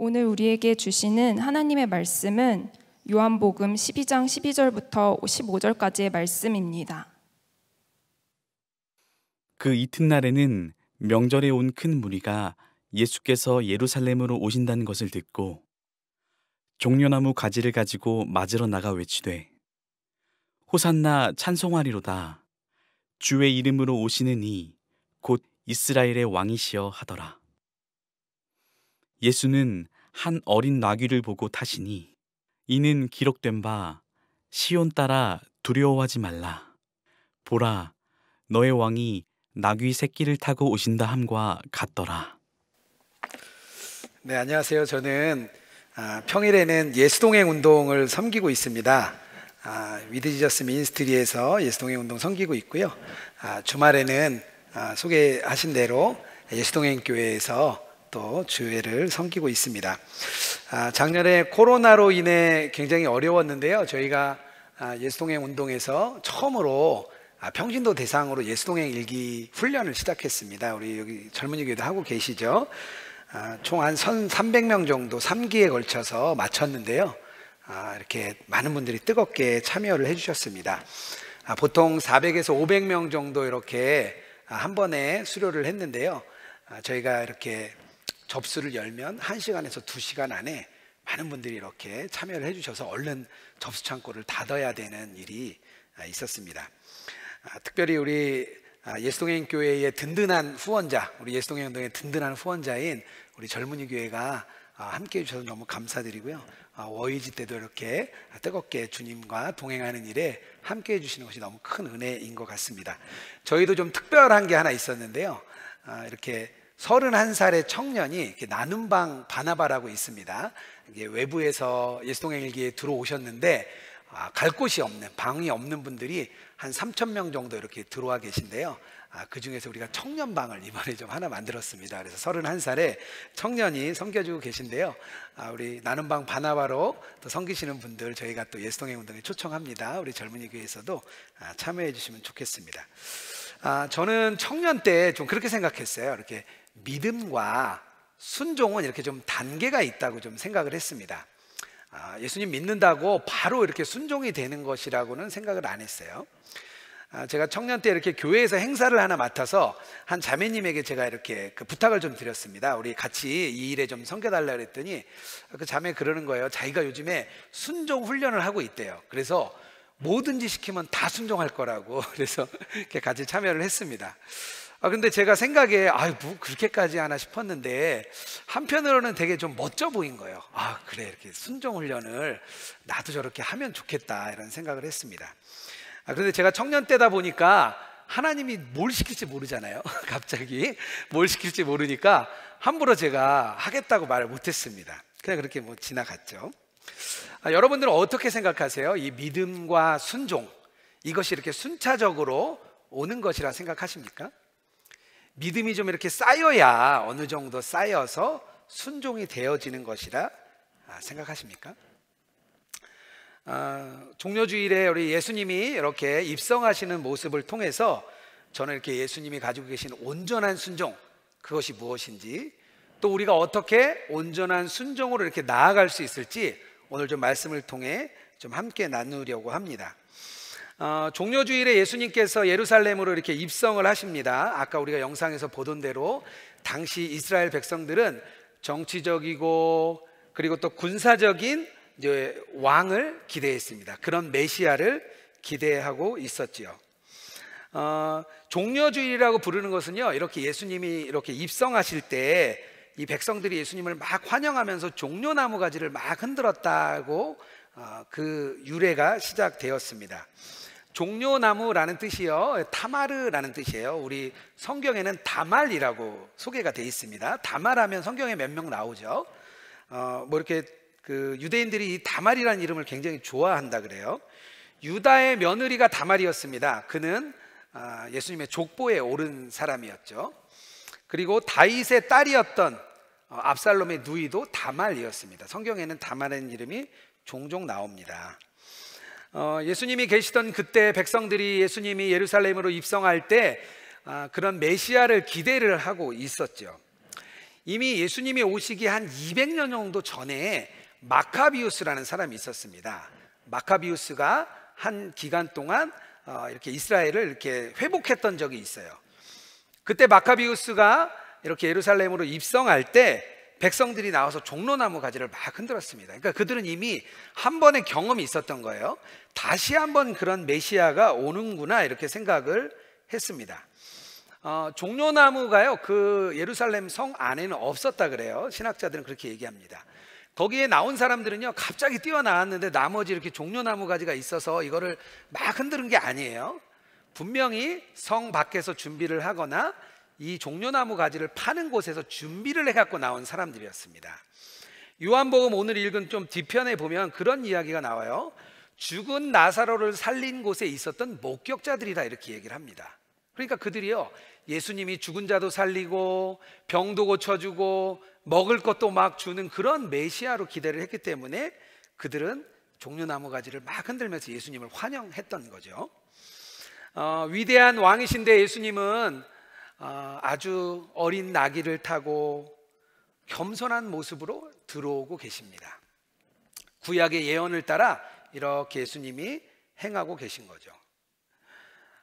오늘 우리에게 주시는 하나님의 말씀은 요한복음 12장 12절부터 15절까지의 말씀입니다. 그 이튿날에는 명절에 온 큰 무리가 예수께서 예루살렘으로 오신다는 것을 듣고 종려나무 가지를 가지고 맞으러 나가 외치되 호산나 찬송하리로다 주의 이름으로 오시는 이 곧 이스라엘의 왕이시여 하더라. 예수는 한 어린 나귀를 보고 타시니 이는 기록된 바 시온 따라 두려워하지 말라 보라 너의 왕이 나귀 새끼를 타고 오신다 함과 같더라. 네 안녕하세요. 저는 아, 평일에는 예수동행 운동을 섬기고 있습니다. 아, 위드지저스 민스트리에서 예수동행 운동 섬기고 있고요. 아, 주말에는 아, 소개하신 대로 예수동행 교회에서 또 주회를 섬기고 있습니다. 아, 작년에 코로나로 인해 굉장히 어려웠는데요. 저희가 아, 예수동행 운동에서 처음으로 아, 평신도 대상으로 예수동행 일기 훈련을 시작했습니다. 우리 여기 젊은이 교도 하고 계시죠. 총한 1,300명 정도 3기에 걸쳐서 마쳤는데요. 이렇게 많은 분들이 뜨겁게 참여를 해주셨습니다. 보통 400에서 500명 정도 이렇게 한 번에 수료를 했는데요. 저희가 이렇게 접수를 열면 1시간에서 2시간 안에 많은 분들이 이렇게 참여를 해주셔서 얼른 접수 창고를 닫아야 되는 일이 아, 있었습니다. 아, 특별히 우리 아, 예수동행 교회의 든든한 후원자, 우리 예수동행 운동의 든든한 후원자인 우리 젊은이 교회가 함께 해주셔서 너무 감사드리고요. 워이지 때도 이렇게 뜨겁게 주님과 동행하는 일에 함께 해주시는 것이 너무 큰 은혜인 것 같습니다. 저희도 좀 특별한 게 하나 있었는데요. 이렇게 31살의 청년이 나눔방 바나바라고 있습니다. 외부에서 예수동행일기에 들어오셨는데 아, 갈 곳이 없는 방이 없는 분들이 한 3천 명 정도 이렇게 들어와 계신데요. 아, 그 중에서 우리가 청년방을 이번에 좀 하나 만들었습니다. 그래서 31살에 청년이 섬겨주고 계신데요. 아, 우리 나눔방 바나바로 또 섬기시는 분들 저희가 또 예수동행 운동에 초청합니다. 우리 젊은이 교회에서도 아, 참여해 주시면 좋겠습니다. 아, 저는 청년 때 좀 그렇게 생각했어요. 이렇게 믿음과 순종은 이렇게 좀 단계가 있다고 좀 생각을 했습니다. 아, 예수님 믿는다고 바로 이렇게 순종이 되는 것이라고는 생각을 안 했어요. 아, 제가 청년 때 이렇게 교회에서 행사를 하나 맡아서 한 자매님에게 제가 이렇게 그 부탁을 좀 드렸습니다. 우리 같이 이 일에 좀 섬겨달라 그랬더니 그 자매 그러는 거예요. 자기가 요즘에 순종 훈련을 하고 있대요. 그래서 뭐든지 시키면 다 순종할 거라고 그래서 같이 참여를 했습니다. 아, 근데 제가 생각에, 아유, 뭐 그렇게까지 하나 싶었는데, 한편으로는 되게 좀 멋져 보인 거예요. 아, 그래, 이렇게 순종훈련을 나도 저렇게 하면 좋겠다, 이런 생각을 했습니다. 아, 근데 제가 청년 때다 보니까 하나님이 뭘 시킬지 모르잖아요. 갑자기. 뭘 시킬지 모르니까 함부로 제가 하겠다고 말을 못했습니다. 그냥 그렇게 뭐 지나갔죠. 아, 여러분들은 어떻게 생각하세요? 이 믿음과 순종, 이것이 이렇게 순차적으로 오는 것이라 생각하십니까? 믿음이 좀 이렇게 쌓여야 어느 정도 쌓여서 순종이 되어지는 것이라 아, 생각하십니까? 아, 종료주일에 우리 예수님이 이렇게 입성하시는 모습을 통해서 저는 이렇게 예수님이 가지고 계신 온전한 순종 그것이 무엇인지 또 우리가 어떻게 온전한 순종으로 이렇게 나아갈 수 있을지 오늘 좀 말씀을 통해 좀 함께 나누려고 합니다. 어, 종료 주일에 예수님께서 예루살렘으로 이렇게 입성을 하십니다. 아까 우리가 영상에서 보던 대로 당시 이스라엘 백성들은 정치적이고 그리고 또 군사적인 왕을 기대했습니다. 그런 메시아를 기대하고 있었지요. 어, 종려주일이라고 부르는 것은요, 이렇게 예수님이 이렇게 입성하실 때 이 백성들이 예수님을 막 환영하면서 종려나무 가지를 막 흔들었다고 어, 그 유래가 시작되었습니다. 종려나무라는 뜻이요. 타마르라는 뜻이에요. 우리 성경에는 다말이라고 소개가 되어 있습니다. 다말하면 성경에 몇 명 나오죠. 어, 뭐 이렇게 그 유대인들이 이 다말이라는 이름을 굉장히 좋아한다 그래요. 유다의 며느리가 다말이었습니다. 그는 아, 예수님의 족보에 오른 사람이었죠. 그리고 다윗의 딸이었던 어, 압살롬의 누이도 다말이었습니다. 성경에는 다말의 이름이 종종 나옵니다. 어, 예수님이 계시던 그때 백성들이 예수님이 예루살렘으로 입성할 때 아, 그런 메시아를 기대를 하고 있었죠. 이미 예수님이 오시기 한 200년 정도 전에 마카비우스라는 사람이 있었습니다. 마카비우스가 한 기간 동안 어, 이렇게 이스라엘을 이렇게 회복했던 적이 있어요. 그때 마카비우스가 이렇게 예루살렘으로 입성할 때 백성들이 나와서 종로나무 가지를 막 흔들었습니다. 그러니까 그들은 이미 한 번의 경험이 있었던 거예요. 다시 한 번 그런 메시아가 오는구나 이렇게 생각을 했습니다. 어, 종려나무가요 그 예루살렘 성 안에는 없었다 그래요 신학자들은 그렇게 얘기합니다 거기에 나온 사람들은요 갑자기 뛰어나왔는데 나머지 이렇게 종려나무 가지가 있어서 이거를 막 흔드는 게 아니에요 분명히 성 밖에서 준비를 하거나 이 종려나무 가지를 파는 곳에서 준비를 해갖고 나온 사람들이었습니다. 요한복음 오늘 읽은 좀 뒤편에 보면 그런 이야기가 나와요. 죽은 나사로를 살린 곳에 있었던 목격자들이다 이렇게 얘기를 합니다. 그러니까 그들이요 예수님이 죽은 자도 살리고 병도 고쳐주고 먹을 것도 막 주는 그런 메시아로 기대를 했기 때문에 그들은 종려나무 가지를 막 흔들면서 예수님을 환영했던 거죠. 어, 위대한 왕이신데 예수님은 아, 아주 어린 나귀를 타고 겸손한 모습으로 들어오고 계십니다. 구약의 예언을 따라 이렇게 예수님이 행하고 계신 거죠.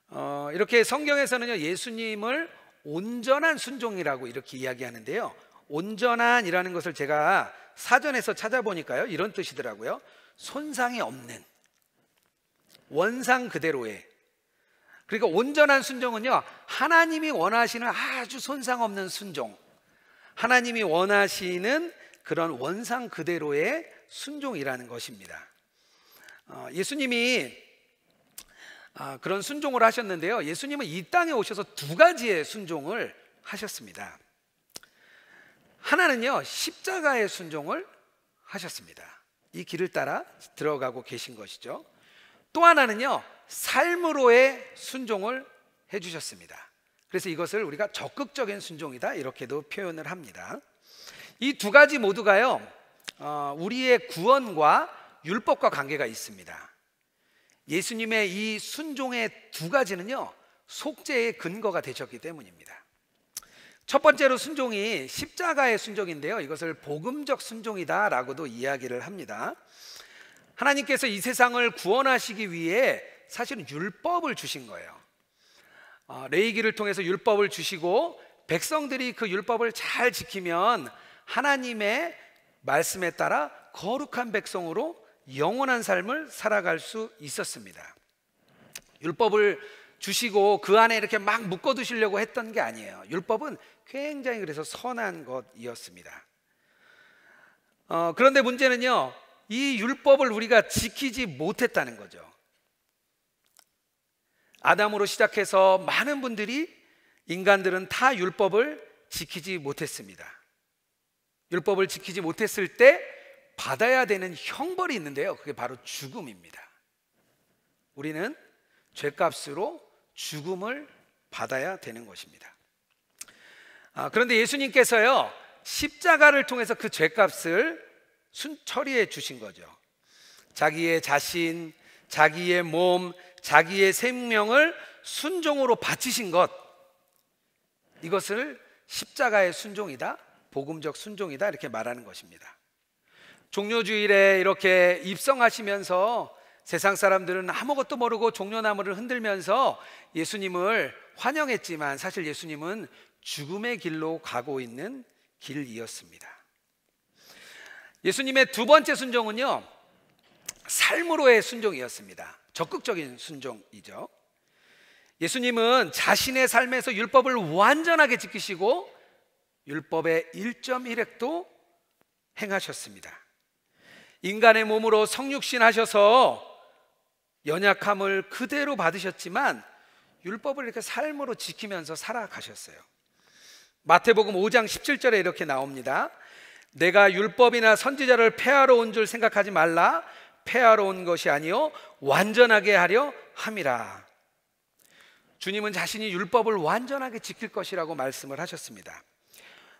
어, 이렇게 성경에서는요, 예수님을 온전한 순종이라고 이렇게 이야기하는데요. 온전한이라는 것을 제가 사전에서 찾아보니까요, 이런 뜻이더라고요. 손상이 없는, 원상 그대로의, 그러니까 온전한 순종은요, 하나님이 원하시는 아주 손상 없는 순종. 하나님이 원하시는 그런 원상 그대로의 순종이라는 것입니다. 어, 예수님이 아, 그런 순종을 하셨는데요. 예수님은 이 땅에 오셔서 두 가지의 순종을 하셨습니다. 하나는요, 십자가의 순종을 하셨습니다. 이 길을 따라 들어가고 계신 것이죠. 또 하나는요, 삶으로의 순종을 해주셨습니다. 그래서 이것을 우리가 적극적인 순종이다 이렇게도 표현을 합니다. 이 두 가지 모두가요 어, 우리의 구원과 율법과 관계가 있습니다. 예수님의 이 순종의 두 가지는요 속죄의 근거가 되셨기 때문입니다. 첫 번째로 순종이 십자가의 순종인데요. 이것을 복음적 순종이다라고도 이야기를 합니다. 하나님께서 이 세상을 구원하시기 위해 사실은 율법을 주신 거예요. 어, 레이기를 통해서 율법을 주시고 백성들이 그 율법을 잘 지키면 하나님의 말씀에 따라 거룩한 백성으로 영원한 삶을 살아갈 수 있었습니다. 율법을 주시고 그 안에 이렇게 막 묶어두시려고 했던 게 아니에요. 율법은 굉장히 그래서 선한 것이었습니다. 어, 그런데 문제는요, 이 율법을 우리가 지키지 못했다는 거죠. 아담으로 시작해서 많은 분들이 인간들은 다 율법을 지키지 못했습니다. 율법을 지키지 못했을 때 받아야 되는 형벌이 있는데요. 그게 바로 죽음입니다. 우리는 죄값으로 죽음을 받아야 되는 것입니다. 아, 그런데 예수님께서요, 십자가를 통해서 그 죄값을 순, 처리해 주신 거죠. 자기의 자신, 자기의 몸, 자기의 생명을 순종으로 바치신 것 이것을 십자가의 순종이다 복음적 순종이다 이렇게 말하는 것입니다 종료주일에 이렇게 입성하시면서 세상 사람들은 아무것도 모르고 종려나무를 흔들면서 예수님을 환영했지만 사실 예수님은 죽음의 길로 가고 있는 길이었습니다. 예수님의 두 번째 순종은요, 삶으로의 순종이었습니다. 적극적인 순종이죠. 예수님은 자신의 삶에서 율법을 완전하게 지키시고 율법의 1.1핵도 행하셨습니다. 인간의 몸으로 성육신 하셔서 연약함을 그대로 받으셨지만 율법을 이렇게 삶으로 지키면서 살아가셨어요. 마태복음 5장 17절에 이렇게 나옵니다. 내가 율법이나 선지자를 폐하러 온 줄 생각하지 말라. 폐하러 온 것이 아니요 완전하게 하려 함이라. 주님은 자신이 율법을 완전하게 지킬 것이라고 말씀을 하셨습니다.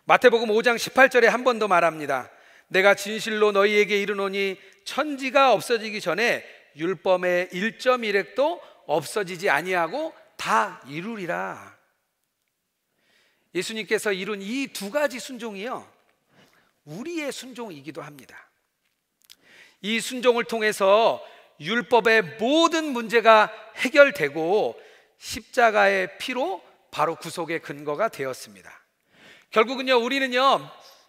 마태복음 5장 18절에 한 번 더 말합니다. 내가 진실로 너희에게 이르노니 천지가 없어지기 전에 율법의 1.1핵도 없어지지 아니하고 다 이루리라. 예수님께서 이룬 이 두 가지 순종이요. 우리의 순종이기도 합니다. 이 순종을 통해서 율법의 모든 문제가 해결되고 십자가의 피로 바로 구속의 근거가 되었습니다. 결국은요, 우리는요,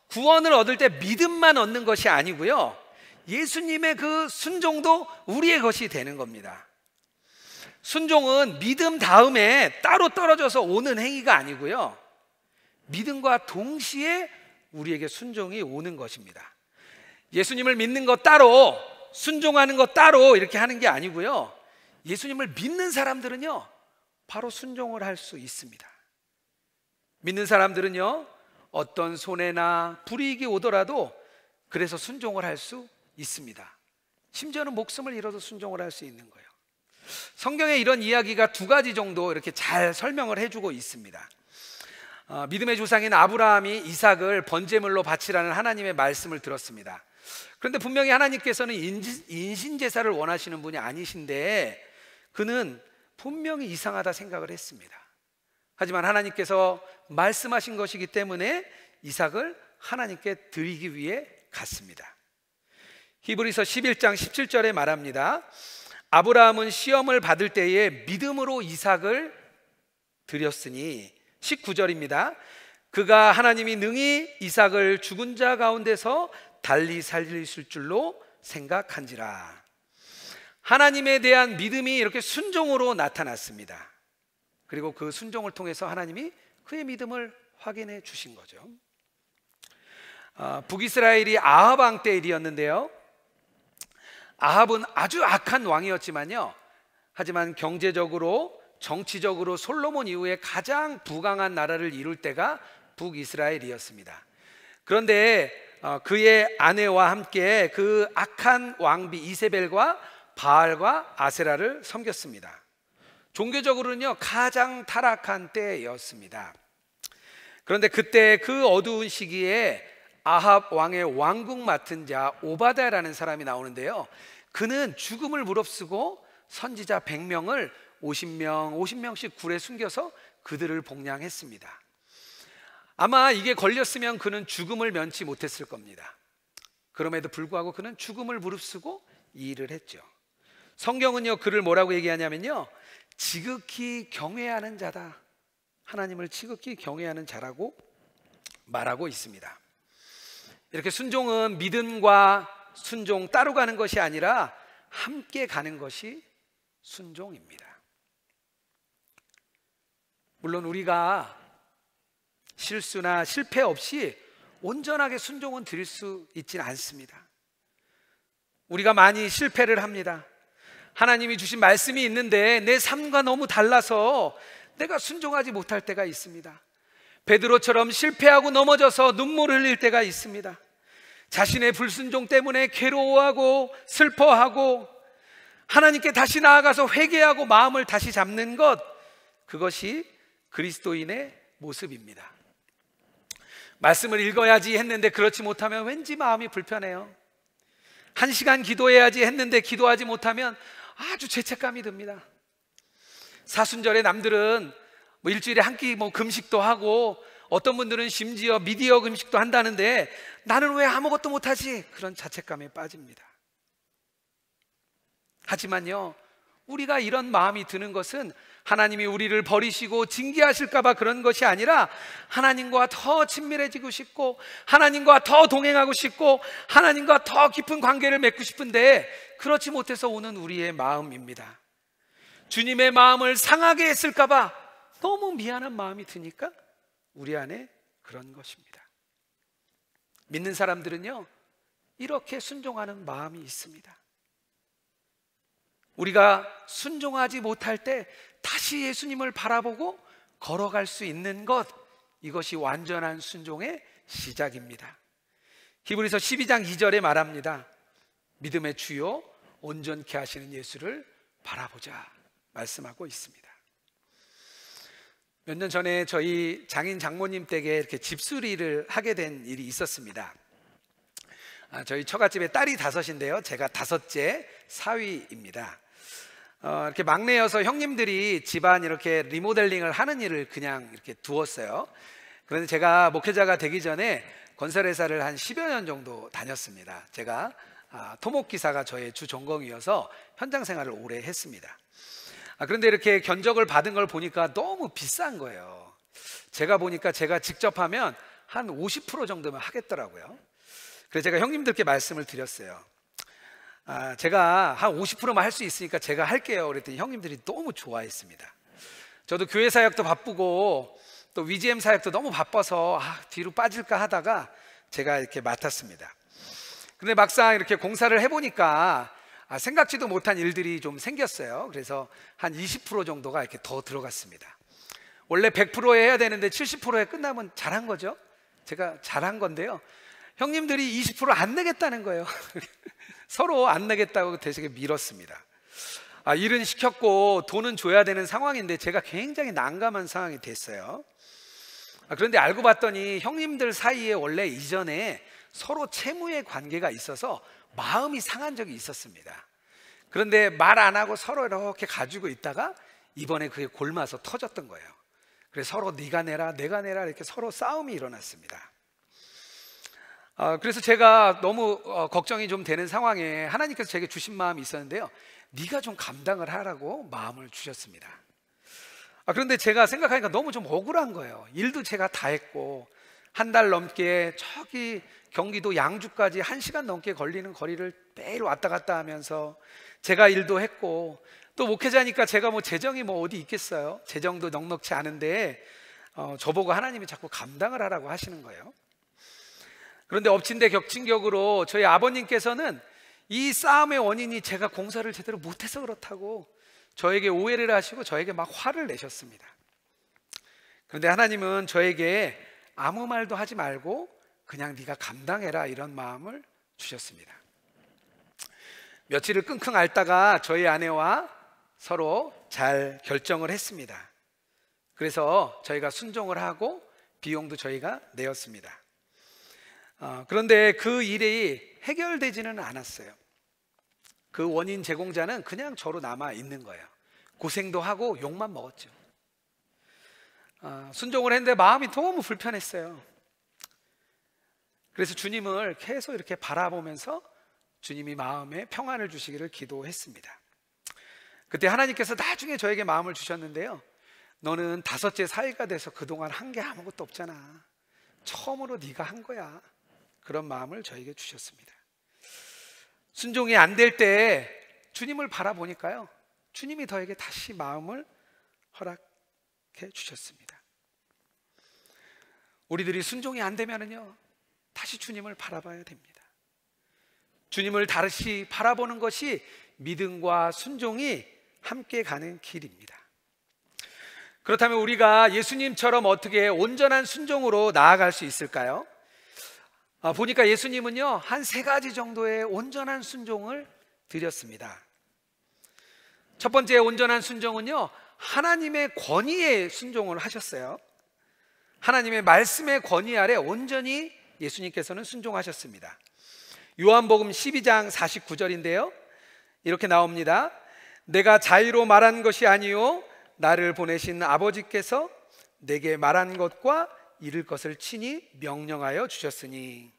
구원을 얻을 때 믿음만 얻는 것이 아니고요, 예수님의 그 순종도 우리의 것이 되는 겁니다. 순종은 믿음 다음에 따로 떨어져서 오는 행위가 아니고요, 믿음과 동시에 우리에게 순종이 오는 것입니다. 예수님을 믿는 것 따로, 순종하는 것 따로 이렇게 하는 게 아니고요. 예수님을 믿는 사람들은요, 바로 순종을 할 수 있습니다. 믿는 사람들은요, 어떤 손해나 불이익이 오더라도 그래서 순종을 할 수 있습니다. 심지어는 목숨을 잃어도 순종을 할 수 있는 거예요. 성경에 이런 이야기가 두 가지 정도 이렇게 잘 설명을 해주고 있습니다. 어, 믿음의 조상인 아브라함이 이삭을 번제물로 바치라는 하나님의 말씀을 들었습니다. 그런데 분명히 하나님께서는 인신 제사를 원하시는 분이 아니신데 그는 분명히 이상하다 생각을 했습니다. 하지만 하나님께서 말씀하신 것이기 때문에 이삭을 하나님께 드리기 위해 갔습니다. 히브리서 11장 17절에 말합니다. 아브라함은 시험을 받을 때에 믿음으로 이삭을 드렸으니 19절입니다. 그가 하나님이 능히 이삭을 죽은 자 가운데서 달리 살리실 줄로 생각한지라. 하나님에 대한 믿음이 이렇게 순종으로 나타났습니다. 그리고 그 순종을 통해서 하나님이 그의 믿음을 확인해 주신 거죠. 아, 북이스라엘이 아합 왕 때 일이었는데요. 아합은 아주 악한 왕이었지만요. 하지만 경제적으로 정치적으로 솔로몬 이후에 가장 부강한 나라를 이룰 때가 북이스라엘이었습니다. 그런데 어, 그의 아내와 함께 그 악한 왕비 이세벨과 바알과 아세라를 섬겼습니다. 종교적으로는요 가장 타락한 때였습니다. 그런데 그때 그 어두운 시기에 아합 왕의 왕궁 맡은 자 오바다라는 사람이 나오는데요. 그는 죽음을 무릅쓰고 선지자 100명을 50명, 50명씩 굴에 숨겨서 그들을 복양했습니다. 아마 이게 걸렸으면 그는 죽음을 면치 못했을 겁니다. 그럼에도 불구하고 그는 죽음을 무릅쓰고 이 일을 했죠. 성경은요, 그를 뭐라고 얘기하냐면요, 지극히 경외하는 자다. 하나님을 지극히 경외하는 자라고 말하고 있습니다. 이렇게 순종은 믿음과 순종 따로 가는 것이 아니라 함께 가는 것이 순종입니다. 물론 우리가 실수나 실패 없이 온전하게 순종은 드릴 수 있지는 않습니다. 우리가 많이 실패를 합니다. 하나님이 주신 말씀이 있는데 내 삶과 너무 달라서 내가 순종하지 못할 때가 있습니다. 베드로처럼 실패하고 넘어져서 눈물 흘릴 때가 있습니다. 자신의 불순종 때문에 괴로워하고 슬퍼하고 하나님께 다시 나아가서 회개하고 마음을 다시 잡는 것 그것이 그리스도인의 모습입니다. 말씀을 읽어야지 했는데 그렇지 못하면 왠지 마음이 불편해요. 한 시간 기도해야지 했는데 기도하지 못하면 아주 죄책감이 듭니다. 사순절에 남들은 뭐 일주일에 한끼뭐 금식도 하고 어떤 분들은 심지어 미디어 금식도 한다는데 나는 왜 아무것도 못하지? 그런 자책감에 빠집니다. 하지만요, 우리가 이런 마음이 드는 것은 하나님이 우리를 버리시고 징계하실까봐 그런 것이 아니라 하나님과 더 친밀해지고 싶고 하나님과 더 동행하고 싶고 하나님과 더 깊은 관계를 맺고 싶은데 그렇지 못해서 오는 우리의 마음입니다. 주님의 마음을 상하게 했을까봐 너무 미안한 마음이 드니까 우리 안에 그런 것입니다. 믿는 사람들은요, 이렇게 순종하는 마음이 있습니다. 우리가 순종하지 못할 때 다시 예수님을 바라보고 걸어갈 수 있는 것 이것이 완전한 순종의 시작입니다. 히브리서 12장 2절에 말합니다. 믿음의 주요 온전케 하시는 예수를 바라보자 말씀하고 있습니다. 몇 년 전에 저희 장인 장모님 댁에 이렇게 집수리를 하게 된 일이 있었습니다. 아, 저희 처갓집에 딸이 다섯인데요. 제가 다섯째 사위입니다. 어, 이렇게 막내여서 형님들이 집안 이렇게 리모델링을 하는 일을 그냥 이렇게 두었어요. 그런데 제가 목회자가 되기 전에 건설회사를 한 10여 년 정도 다녔습니다. 제가 아, 토목기사가 저의 주 전공이어서 현장 생활을 오래 했습니다. 아, 그런데 이렇게 견적을 받은 걸 보니까 너무 비싼 거예요. 제가 보니까 제가 직접 하면 한 50% 정도면 하겠더라고요. 그래서 제가 형님들께 말씀을 드렸어요. 아, 제가 한 50%만 할 수 있으니까 제가 할게요. 그랬더니 형님들이 너무 좋아했습니다. 저도 교회 사역도 바쁘고 또 위지엠 사역도 너무 바빠서 아, 뒤로 빠질까 하다가 제가 이렇게 맡았습니다. 근데 막상 이렇게 공사를 해보니까 아, 생각지도 못한 일들이 좀 생겼어요. 그래서 한 20% 정도가 이렇게 더 들어갔습니다. 원래 100%에 해야 되는데 70%에 끝나면 잘한 거죠. 제가 잘한 건데요. 형님들이 20%안 내겠다는 거예요. 서로 안 내겠다고 그 대세게 밀었습니다. 아, 일은 시켰고 돈은 줘야 되는 상황인데 제가 굉장히 난감한 상황이 됐어요. 아, 그런데 알고 봤더니 형님들 사이에 원래 이전에 서로 채무의 관계가 있어서 마음이 상한 적이 있었습니다. 그런데 말 안 하고 서로 이렇게 가지고 있다가 이번에 그게 골마서 터졌던 거예요. 그래서 서로 네가 내라, 내가 내라 이렇게 서로 싸움이 일어났습니다. 아, 그래서 제가 너무 어, 걱정이 좀 되는 상황에 하나님께서 제게 주신 마음이 있었는데요. 네가 좀 감당을 하라고 마음을 주셨습니다. 아, 그런데 제가 생각하니까 너무 좀 억울한 거예요. 일도 제가 다 했고 한 달 넘게 저기 경기도 양주까지 한 시간 넘게 걸리는 거리를 매일 왔다 갔다 하면서 제가 일도 했고 또 목회자니까 제가 뭐 재정이 뭐 어디 있겠어요? 재정도 넉넉치 않은데 어, 저보고 하나님이 자꾸 감당을 하라고 하시는 거예요. 그런데 엎친 데 격친 격으로 저희 아버님께서는 이 싸움의 원인이 제가 공사를 제대로 못해서 그렇다고 저에게 오해를 하시고 저에게 막 화를 내셨습니다. 그런데 하나님은 저에게 아무 말도 하지 말고 그냥 네가 감당해라 이런 마음을 주셨습니다. 며칠을 끙끙 앓다가 저희 아내와 서로 잘 결정을 했습니다. 그래서 저희가 순종을 하고 비용도 저희가 내었습니다. 아, 그런데 그 일이 해결되지는 않았어요. 그 원인 제공자는 그냥 저로 남아 있는 거예요. 고생도 하고 욕만 먹었죠. 아, 순종을 했는데 마음이 너무 불편했어요. 그래서 주님을 계속 이렇게 바라보면서 주님이 마음에 평안을 주시기를 기도했습니다. 그때 하나님께서 나중에 저에게 마음을 주셨는데요. 너는 다섯째 사이가 돼서 그동안 한 게 아무것도 없잖아. 처음으로 네가 한 거야. 그런 마음을 저에게 주셨습니다. 순종이 안 될 때 주님을 바라보니까요. 주님이 저에게 다시 마음을 허락해 주셨습니다. 우리들이 순종이 안 되면은요. 다시 주님을 바라봐야 됩니다. 주님을 다시 바라보는 것이 믿음과 순종이 함께 가는 길입니다. 그렇다면 우리가 예수님처럼 어떻게 온전한 순종으로 나아갈 수 있을까요? 아, 보니까 예수님은요, 한 세 가지 정도의 온전한 순종을 드렸습니다. 첫 번째 온전한 순종은요, 하나님의 권위에 순종을 하셨어요. 하나님의 말씀의 권위 아래 온전히 예수님께서는 순종하셨습니다. 요한복음 12장 49절인데요. 이렇게 나옵니다. 내가 자유로 말한 것이 아니요 나를 보내신 아버지께서 내게 말한 것과 이룰 것을 친히 명령하여 주셨으니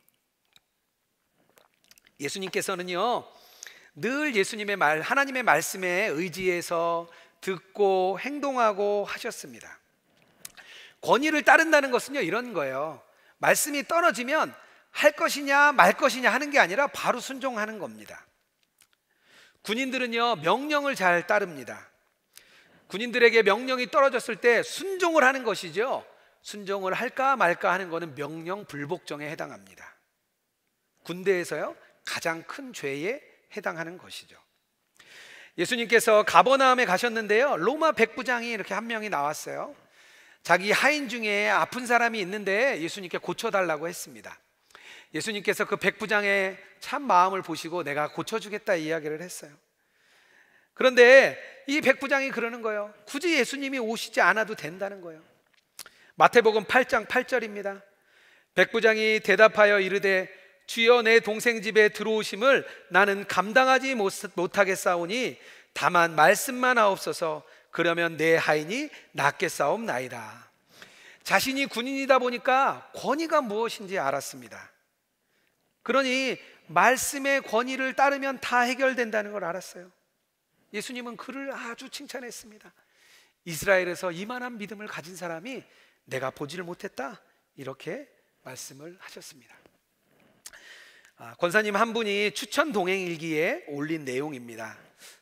예수님께서는요 늘 예수님의 말 하나님의 말씀에 의지해서 듣고 행동하고 하셨습니다. 권위를 따른다는 것은요 이런 거예요. 말씀이 떨어지면 할 것이냐 말 것이냐 하는 게 아니라 바로 순종하는 겁니다. 군인들은요 명령을 잘 따릅니다. 군인들에게 명령이 떨어졌을 때 순종을 하는 것이죠. 순종을 할까 말까 하는 것은 명령 불복종에 해당합니다. 군대에서요 가장 큰 죄에 해당하는 것이죠. 예수님께서 가버나움에 가셨는데요. 로마 백부장이 이렇게 한 명이 나왔어요. 자기 하인 중에 아픈 사람이 있는데 예수님께 고쳐달라고 했습니다. 예수님께서 그 백부장의 참 마음을 보시고 내가 고쳐주겠다 이야기를 했어요. 그런데 이 백부장이 그러는 거예요. 굳이 예수님이 오시지 않아도 된다는 거예요. 마태복음 8장 8절입니다. 백부장이 대답하여 이르되 주여 내 동생 집에 들어오심을 나는 감당하지 못하겠사오니 다만 말씀만 하옵소서 그러면 내 하인이 낫게 싸움나이다. 자신이 군인이다 보니까 권위가 무엇인지 알았습니다. 그러니 말씀의 권위를 따르면 다 해결된다는 걸 알았어요. 예수님은 그를 아주 칭찬했습니다. 이스라엘에서 이만한 믿음을 가진 사람이 내가 보지를 못했다 이렇게 말씀을 하셨습니다. 아, 권사님 한 분이 추천 동행 일기에 올린 내용입니다.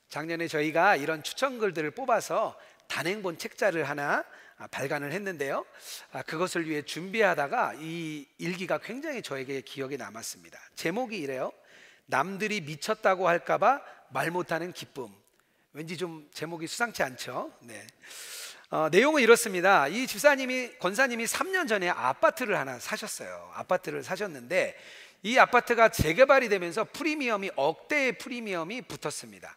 작년에 저희가 이런 추천 글들을 뽑아서 단행본 책자를 하나 아, 발간을 했는데요. 아, 그것을 위해 준비하다가 이 일기가 굉장히 저에게 기억에 남았습니다. 제목이 이래요. 남들이 미쳤다고 할까봐 말 못하는 기쁨. 왠지 좀 제목이 수상치 않죠. 네. 어, 내용은 이렇습니다. 이 집사님이 권사님이 3년 전에 아파트를 하나 사셨어요. 아파트를 사셨는데 이 아파트가 재개발이 되면서 프리미엄이 억대의 프리미엄이 붙었습니다.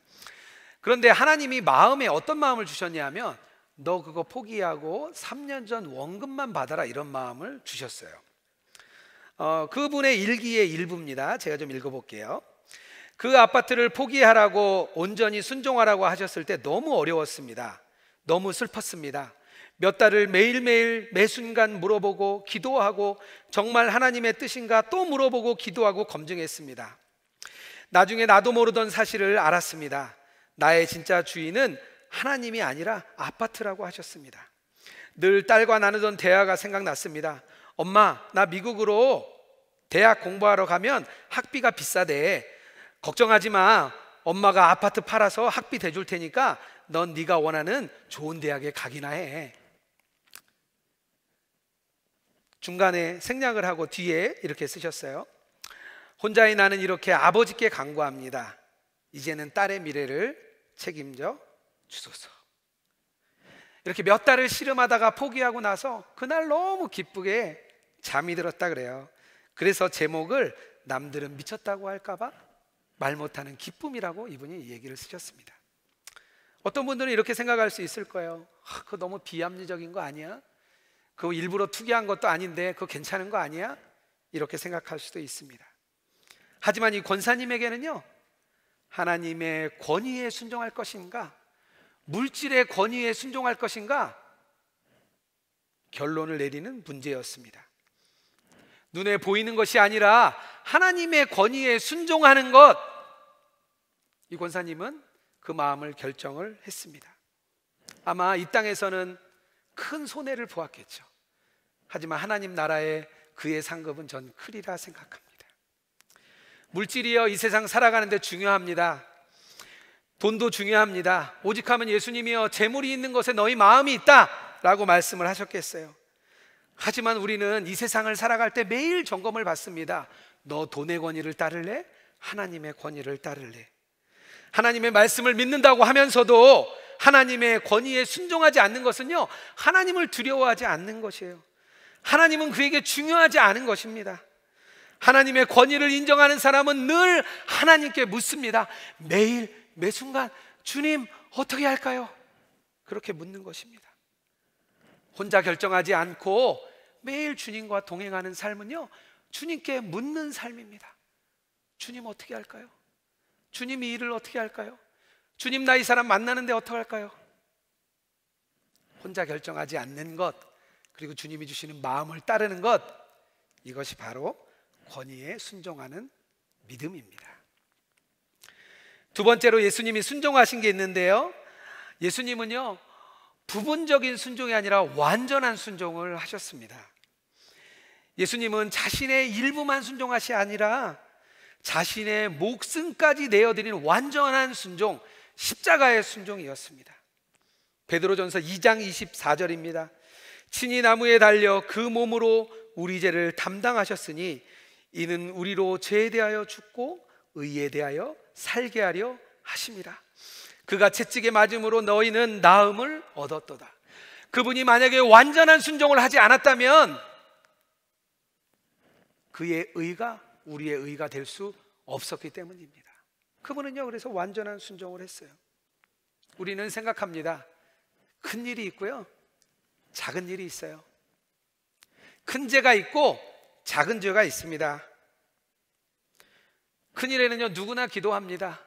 그런데 하나님이 마음에 어떤 마음을 주셨냐면 너 그거 포기하고 3년 전 원금만 받아라 이런 마음을 주셨어요. 어, 그분의 일기의 일부입니다. 제가 좀 읽어볼게요. 그 아파트를 포기하라고 온전히 순종하라고 하셨을 때 너무 어려웠습니다. 너무 슬펐습니다. 몇 달을 매일매일 매순간 물어보고 기도하고 정말 하나님의 뜻인가 또 물어보고 기도하고 검증했습니다. 나중에 나도 모르던 사실을 알았습니다. 나의 진짜 주인은 하나님이 아니라 아파트라고 하셨습니다. 늘 딸과 나누던 대화가 생각났습니다. 엄마, 나 미국으로 대학 공부하러 가면 학비가 비싸대. 걱정하지 마. 엄마가 아파트 팔아서 학비 대줄 테니까 넌 네가 원하는 좋은 대학에 가기나 해. 중간에 생략을 하고 뒤에 이렇게 쓰셨어요. 혼자인 나는 이렇게 아버지께 간구합니다. 이제는 딸의 미래를 책임져 주소서. 이렇게 몇 달을 씨름하다가 포기하고 나서 그날 너무 기쁘게 잠이 들었다 그래요. 그래서 제목을 남들은 미쳤다고 할까봐 말 못하는 기쁨이라고 이분이 얘기를 쓰셨습니다. 어떤 분들은 이렇게 생각할 수 있을 거예요. 아, 그거 너무 비합리적인 거 아니야? 그거 일부러 투기한 것도 아닌데 그거 괜찮은 거 아니야? 이렇게 생각할 수도 있습니다. 하지만 이 권사님에게는요, 하나님의 권위에 순종할 것인가? 물질의 권위에 순종할 것인가? 결론을 내리는 문제였습니다. 눈에 보이는 것이 아니라 하나님의 권위에 순종하는 것. 이 권사님은 그 마음을 결정을 했습니다. 아마 이 땅에서는 큰 손해를 보았겠죠. 하지만 하나님 나라에 그의 상급은 전 크리라 생각합니다. 물질이여 이 세상 살아가는데 중요합니다. 돈도 중요합니다. 오직 하면 예수님이여 재물이 있는 것에 너희 마음이 있다 라고 말씀을 하셨겠어요. 하지만 우리는 이 세상을 살아갈 때 매일 점검을 받습니다. 너 돈의 권위를 따를래? 하나님의 권위를 따를래? 하나님의 말씀을 믿는다고 하면서도 하나님의 권위에 순종하지 않는 것은요, 하나님을 두려워하지 않는 것이에요. 하나님은 그에게 중요하지 않은 것입니다. 하나님의 권위를 인정하는 사람은 늘 하나님께 묻습니다. 매일, 매 순간, 주님, 어떻게 할까요? 그렇게 묻는 것입니다. 혼자 결정하지 않고 매일 주님과 동행하는 삶은요, 주님께 묻는 삶입니다. 주님, 어떻게 할까요? 주님 이 일을 어떻게 할까요? 주님 나 이 사람 만나는데 어떻 할까요? 혼자 결정하지 않는 것 그리고 주님이 주시는 마음을 따르는 것 이것이 바로 권위에 순종하는 믿음입니다. 두 번째로 예수님이 순종하신 게 있는데요. 예수님은요, 부분적인 순종이 아니라 완전한 순종을 하셨습니다. 예수님은 자신의 일부만 순종하시 아니라 자신의 목숨까지 내어드린 완전한 순종, 십자가의 순종이었습니다. 베드로전서 2장 24절입니다. 친히 나무에 달려 그 몸으로 우리 죄를 담당하셨으니 이는 우리로 죄에 대하여 죽고 의에 대하여 살게 하려 하심이라. 그가 채찍에 맞음으로 너희는 나음을 얻었도다. 그분이 만약에 완전한 순종을 하지 않았다면 그의 의가 우리의 의가 될 수 없었기 때문입니다. 그분은요, 그래서 완전한 순종을 했어요. 우리는 생각합니다. 큰 일이 있고요. 작은 일이 있어요. 큰 죄가 있고 작은 죄가 있습니다. 큰 일에는요, 누구나 기도합니다.